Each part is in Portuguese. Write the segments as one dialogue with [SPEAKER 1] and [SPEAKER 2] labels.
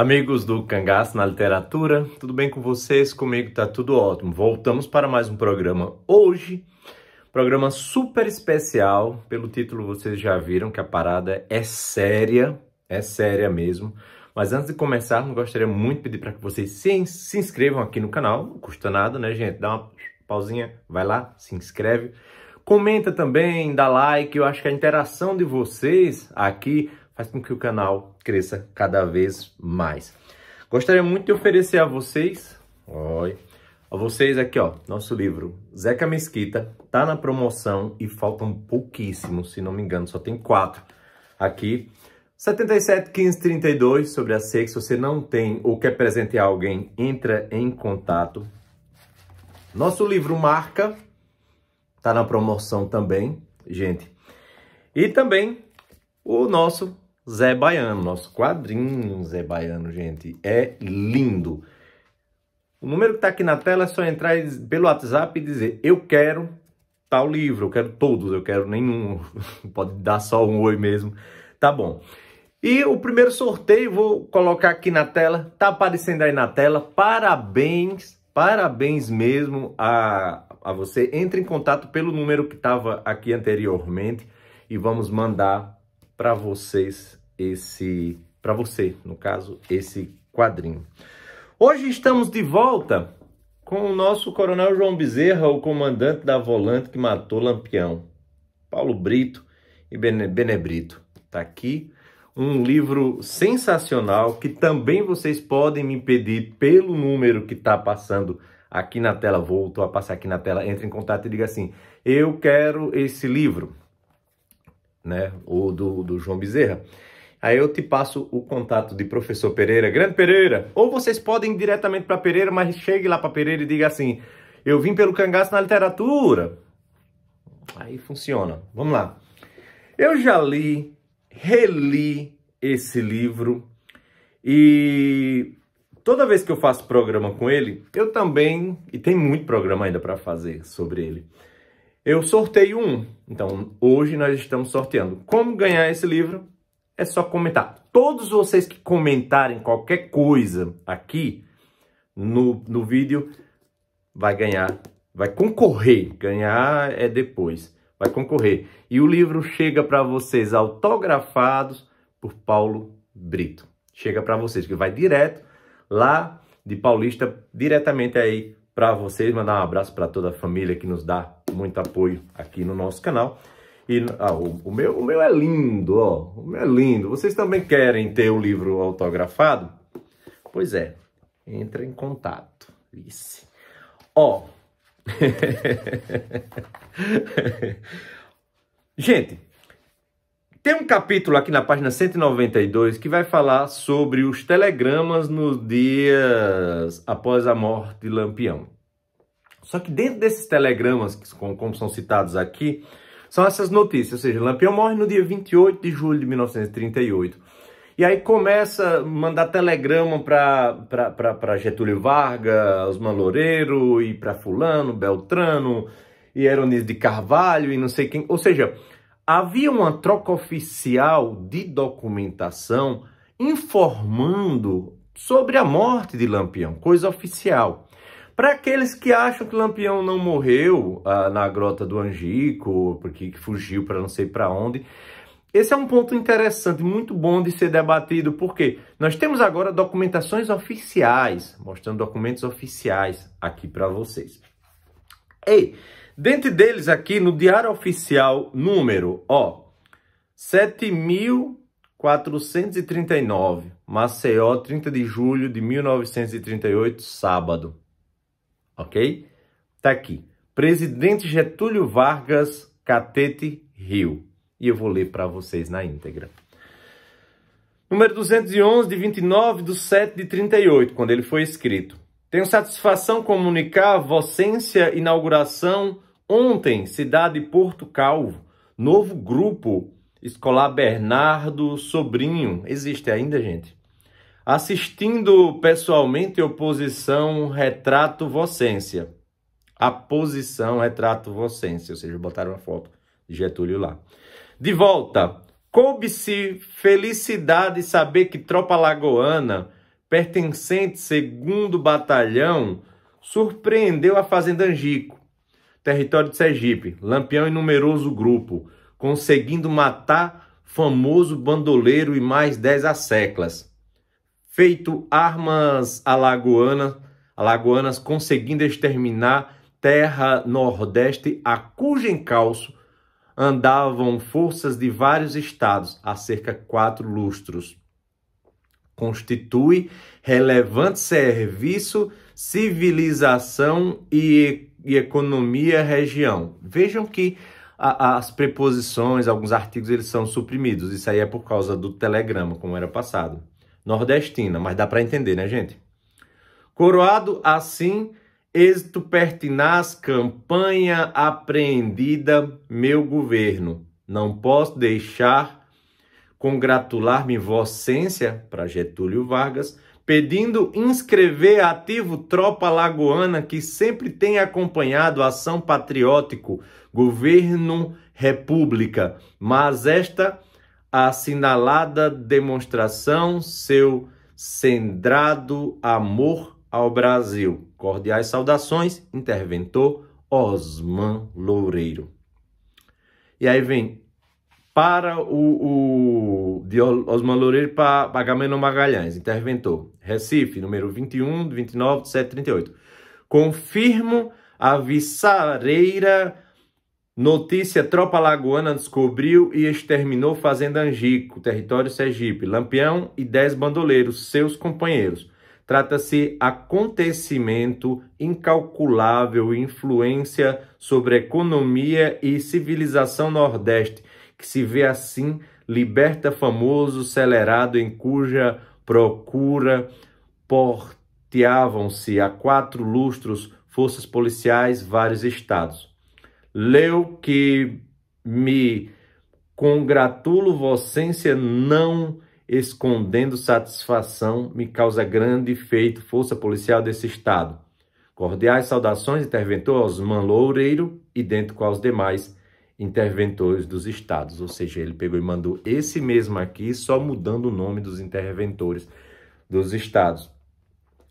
[SPEAKER 1] Amigos do Cangaço na Literatura, tudo bem com vocês? Comigo tá tudo ótimo. Voltamos para mais um programa hoje. Programa super especial. Pelo título vocês já viram que a parada é séria, é séria mesmo. Mas antes de eu gostaria muito de pedir para que vocês se, se inscrevam aqui no canal. Não custa nada, né, gente? Dá uma pausinha, vai lá, se inscreve. Comenta também, dá like. Eu acho que a interação de vocês aqui faz com que o canal cresça cada vez mais. Gostaria muito de oferecer a vocês, oi, a vocês aqui, ó, nosso livro Zeca Mesquita, tá na promoção e faltam pouquíssimos, se não me engano, só tem quatro aqui. 77 sobre a SEC, se você não tem ou quer presentear alguém, entra em contato. Nosso livro Marca tá na promoção também, gente. E também o nosso Zé Baiano, nosso quadrinho Zé Baiano, gente. É lindo. O número que está aqui na tela é só entrar pelo WhatsApp e dizer eu quero tal livro, eu quero todos, eu quero nenhum. Pode dar só um oi mesmo. Tá bom. E o primeiro sorteio, vou colocar aqui na tela, tá aparecendo aí na tela. Parabéns, parabéns mesmo a, a você. Entre em contato pelo número que estava aqui anteriormente e vamos mandar para vocês esse para você, no caso, esse quadrinho. Hoje estamos de volta com o nosso Coronel João Bezerra, o comandante da volante que matou Lampião, Paulo Brito e Benebrito. Tá aqui um livro sensacional que também vocês podem me pedir pelo número que está passando aqui na tela, voltou a passar aqui na tela, entre em contato e diga assim, eu quero esse livro, né, ou do, do João Bezerra. Aí eu te passo o contato de professor Pereira, grande Pereira. Ou vocês podem ir diretamente para Pereira, mas chegue lá para Pereira e diga assim: eu vim pelo cangaço na literatura. Aí funciona. Vamos lá. Eu já li, reli esse livro e toda vez que eu faço programa com ele, eu também, e tem muito programa ainda para fazer sobre ele, eu sorteio um. Então, hoje nós estamos sorteando como ganhar esse livro é só comentar. Todos vocês que comentarem qualquer coisa aqui no, no vídeo, vai ganhar, vai concorrer. Ganhar é depois, vai concorrer. E o livro chega para vocês autografados por Paulo Brito. Chega para vocês, que vai direto lá de Paulista, diretamente aí para vocês. Mandar um abraço para toda a família que nos dá muito apoio aqui no nosso canal. E, ah, o, o, meu, o meu é lindo, ó. O meu é lindo. Vocês também querem ter o livro autografado? Pois é, entra em contato. Isso. Ó. Gente, tem um capítulo aqui na página 192 que vai falar sobre os telegramas nos dias após a morte de Lampião. Só que dentro desses telegramas, como são citados aqui, são essas notícias, ou seja, Lampião morre no dia 28 de julho de 1938. E aí começa a mandar telegrama para Getúlio Vargas, Osman Loureiro, e para Fulano, Beltrano, e Eronise de Carvalho, e não sei quem. Ou seja, havia uma troca oficial de documentação informando sobre a morte de Lampião, coisa oficial. Para aqueles que acham que Lampião não morreu ah, na Grota do Angico, porque fugiu para não sei para onde, esse é um ponto interessante, muito bom de ser debatido, porque nós temos agora documentações oficiais, mostrando documentos oficiais aqui para vocês. Ei, dentre deles aqui no Diário Oficial número, ó, 7439, Maceió, 30 de julho de 1938, sábado ok? Tá aqui. Presidente Getúlio Vargas Catete Rio. E eu vou ler para vocês na íntegra. Número 211, de 29 de 7 de 38, quando ele foi escrito. Tenho satisfação comunicar a vocência inauguração ontem, cidade Porto Calvo, novo grupo escolar Bernardo Sobrinho. Existe ainda, gente? Assistindo pessoalmente oposição retrato vocência. A posição retrato vocência, ou seja, botaram uma foto de Getúlio lá. De volta, coube-se felicidade saber que tropa lagoana, pertencente segundo batalhão, surpreendeu a fazenda Angico, território de Sergipe, lampião e numeroso grupo, conseguindo matar famoso bandoleiro e mais dez asseclas feito armas alagoanas, alagoanas conseguindo exterminar terra nordeste a cujo encalço andavam forças de vários estados há cerca de quatro lustros. Constitui relevante serviço, civilização e, e economia região. Vejam que a, as preposições, alguns artigos, eles são suprimidos. Isso aí é por causa do telegrama, como era passado nordestina, mas dá para entender, né, gente? Coroado assim, êxito pertinaz, campanha apreendida, meu governo. Não posso deixar congratular-me vossência, para Getúlio Vargas, pedindo inscrever ativo Tropa Lagoana, que sempre tem acompanhado a ação patriótico, governo república, mas esta a assinalada demonstração, seu cendrado amor ao Brasil. Cordiais saudações, interventor Osman Loureiro. E aí vem para o, o de Osman Loureiro para Agamemnon Magalhães, interventor. Recife, número 21, 29, 738. Confirmo a viçareira Notícia: Tropa Lagoana descobriu e exterminou Fazenda Angico, território Sergipe, Lampião e 10 bandoleiros, seus companheiros. Trata-se acontecimento incalculável influência sobre a economia e civilização nordeste, que se vê assim liberta famoso celerado em cuja procura porteavam-se a quatro lustros forças policiais vários estados. Leu que me congratulo vocência não escondendo satisfação, me causa grande efeito força policial desse Estado. Cordiais saudações, interventor Osman Loureiro, idêntico aos demais interventores dos estados. Ou seja, ele pegou e mandou esse mesmo aqui, só mudando o nome dos interventores dos estados.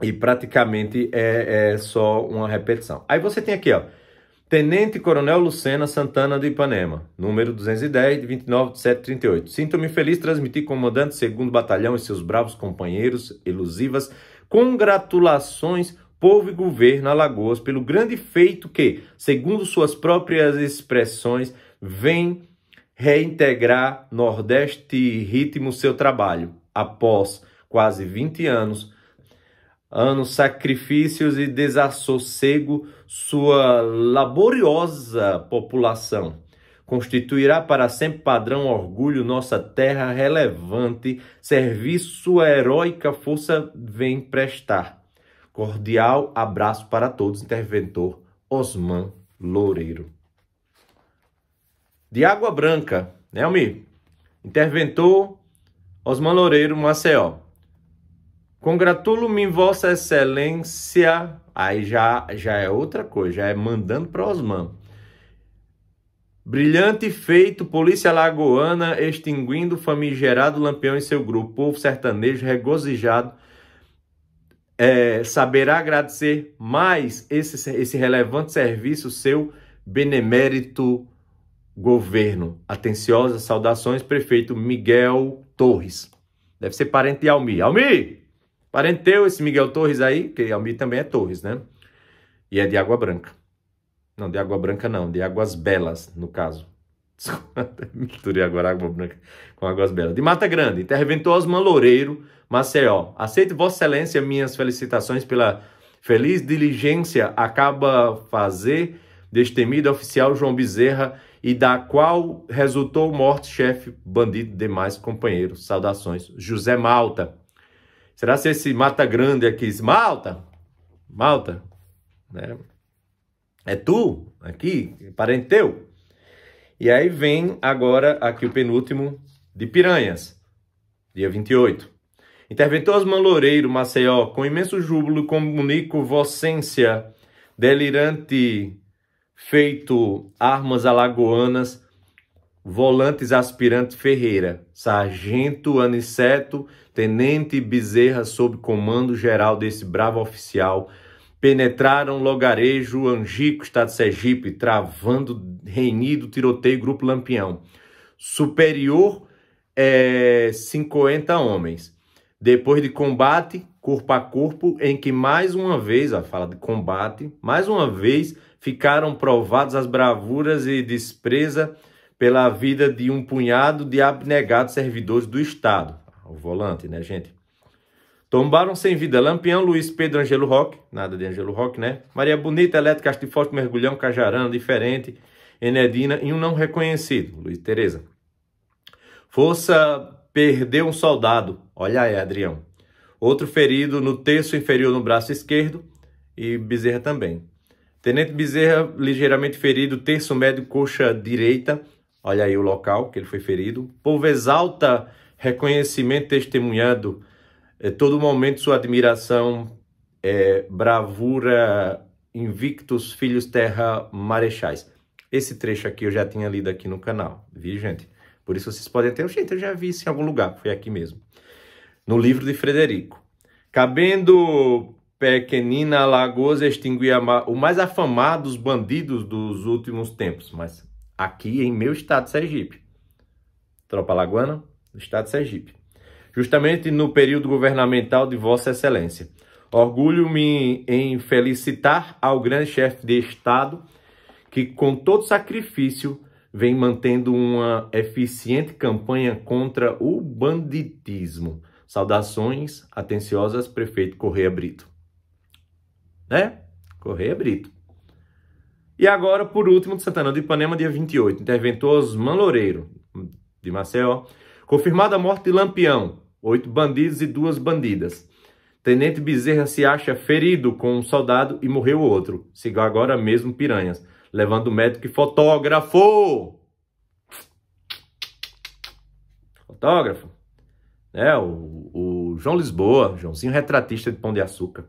[SPEAKER 1] E praticamente é, é só uma repetição. Aí você tem aqui, ó. Tenente Coronel Lucena Santana do Ipanema, número 210, de 29 de 738. Sinto-me feliz transmitir comandante 2 Batalhão e seus bravos companheiros elusivas congratulações povo e governo Alagoas pelo grande feito que, segundo suas próprias expressões, vem reintegrar Nordeste e ritmo seu trabalho após quase 20 anos anos, sacrifícios e desassossego sua laboriosa população. Constituirá para sempre padrão orgulho nossa terra relevante, serviço heróica força vem prestar. Cordial abraço para todos, interventor Osman Loureiro. De Água Branca, Nelmi, né, interventor Osman Loureiro, Maceió. Congratulo-me, Vossa Excelência. Aí já, já é outra coisa, já é mandando para Osman. Brilhante feito, polícia lagoana extinguindo famigerado lampião em seu grupo. Povo sertanejo regozijado é, saberá agradecer mais esse, esse relevante serviço, seu benemérito governo. Atenciosas saudações, prefeito Miguel Torres. Deve ser parente de Almi. Almi! Parenteu esse Miguel Torres aí, que Almir também é Torres, né? E é de Água Branca. Não, de Água Branca não, de Águas Belas, no caso. Misturei agora Água Branca com Águas Belas. De Mata Grande, interventor Osman Loureiro, Maceió. Aceite Vossa Excelência minhas felicitações pela feliz diligência acaba fazer destemido oficial João Bezerra e da qual resultou morte chefe, bandido, demais companheiros. Saudações, José Malta. Será se esse Mata Grande aqui, esse Malta, Malta, né? É tu aqui, parente teu. E aí vem agora aqui o penúltimo de Piranhas, dia 28. Interventor Osman Loureiro, Maceió, com imenso júbilo comunico vocência delirante feito armas alagoanas Volantes Aspirante Ferreira, Sargento Aniceto, Tenente Bezerra, sob comando geral desse bravo oficial, penetraram Logarejo, Angico, Estado de Sergipe, travando reinido tiroteio Grupo Lampião. Superior é, 50 homens. Depois de combate, corpo a corpo, em que mais uma vez, a fala de combate, mais uma vez ficaram provadas as bravuras e despreza pela vida de um punhado de abnegados servidores do Estado. O volante, né, gente? Tombaram sem vida Lampião, Luiz Pedro Angelo Roque, nada de Angelo Roque, né? Maria Bonita, Elétrica, Castiforte, Forte, Mergulhão, Cajarana, Diferente, Enedina e um não reconhecido, Luiz Tereza. Força perdeu um soldado, olha aí, Adrião. Outro ferido no terço inferior no braço esquerdo e Bezerra também. Tenente Bezerra ligeiramente ferido, terço médio, coxa direita Olha aí o local que ele foi ferido. Povo exalta reconhecimento testemunhado. É, todo momento sua admiração, é, bravura, invictos, filhos, terra, marechais. Esse trecho aqui eu já tinha lido aqui no canal, vi, gente? Por isso vocês podem ter, gente, eu já vi isso em algum lugar, foi aqui mesmo. No livro de Frederico. Cabendo pequenina Alagoas extinguia o mais afamado dos bandidos dos últimos tempos, mas aqui em meu estado, Sergipe. Tropa Lagoana, estado de Sergipe. Justamente no período governamental de Vossa Excelência. Orgulho-me em felicitar ao grande chefe de Estado que, com todo sacrifício, vem mantendo uma eficiente campanha contra o banditismo. Saudações atenciosas, prefeito Correia Brito. Né? Correia Brito. E agora, por último, de Santana do Ipanema, dia 28, interventor Osman Loureiro, de Maceió. Confirmada a morte de Lampião, oito bandidos e duas bandidas. Tenente Bezerra se acha ferido com um soldado e morreu outro. Siga agora mesmo Piranhas, levando o médico e fotógrafo. Fotógrafo. É, o, o João Lisboa, Joãozinho retratista de Pão de Açúcar.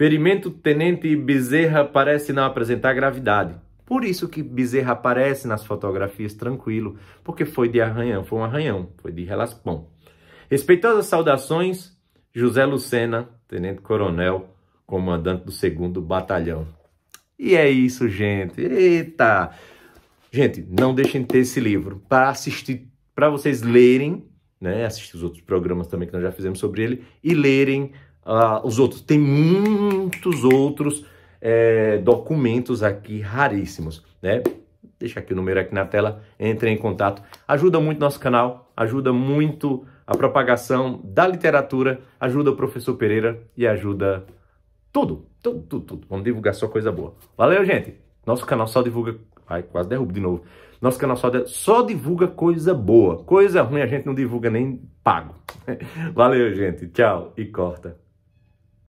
[SPEAKER 1] Ferimento Tenente Bezerra parece não apresentar gravidade. Por isso que Bezerra aparece nas fotografias tranquilo, porque foi de arranhão, foi um arranhão, foi de relaspão. Respeitosas saudações, José Lucena, Tenente Coronel, comandante do 2 Batalhão. E é isso, gente. Eita! Gente, não deixem de ter esse livro para assistir, para vocês lerem, né? Assistir os outros programas também que nós já fizemos sobre ele e lerem uh, os outros. Tem muitos outros é, documentos aqui raríssimos, né? Deixa aqui o número aqui na tela, entre em contato. Ajuda muito nosso canal, ajuda muito a propagação da literatura, ajuda o professor Pereira e ajuda tudo, tudo, tudo, tudo. Vamos divulgar só coisa boa. Valeu, gente! Nosso canal só divulga... Ai, quase derrubo de novo. Nosso canal só, de... só divulga coisa boa. Coisa ruim a gente não divulga nem pago. Valeu, gente. Tchau e corta.